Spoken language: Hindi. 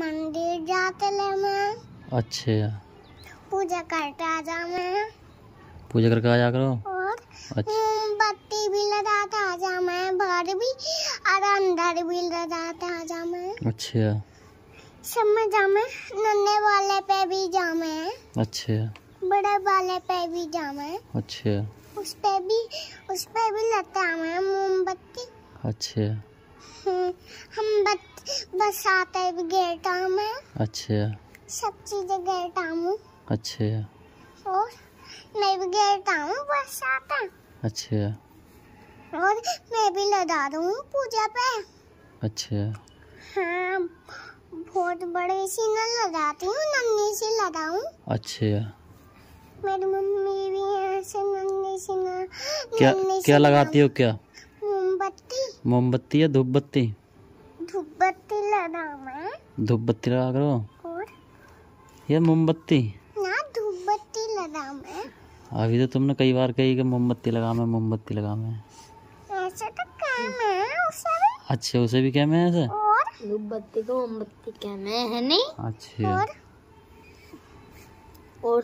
मंदिर जाते ले मैं अच्छा पूजा करते आ जा मैं पूजा करके आ जा करो और अच्छा। मोमबत्ती भी लगाते आ जा मैं बाहर भी और अंदर भी लगाते आ जा मैं अच्छा सब में जा मैं नन्हे वाले पे भी जा मैं अच्छा बड़े वाले पे भी जा मैं अच्छा उस पे भी उस पे भी लगाते आ मैं मोमबत्ती अच्छा हम बत, बस आते गेटाम है अच्छा सब चीजें गेटाम अच्छा और मैं भी गेटाम बस आता अच्छा और मैं भी लगा दूँ पूजा पे अच्छा हाँ बहुत बड़े सी ना लगाती हूँ नन्हे से लगाऊँ अच्छा मेरी मम्मी भी यहाँ से नन्हे से ना क्या क्या लगाती हो क्या मोमबत्ती मोमबत्ती या धूप बत्ती ज्यादा धूप बत्ती लगा करो और या मोमबत्ती धूप बत्ती लगा मैं अभी तो तुमने कई बार कही कि मोमबत्ती लगा मैं मोमबत्ती लगा मैं अच्छे तो उसे भी अच्छा मैं ऐसे और धूप बत्ती को तो मोमबत्ती मैं है नहीं अच्छा और और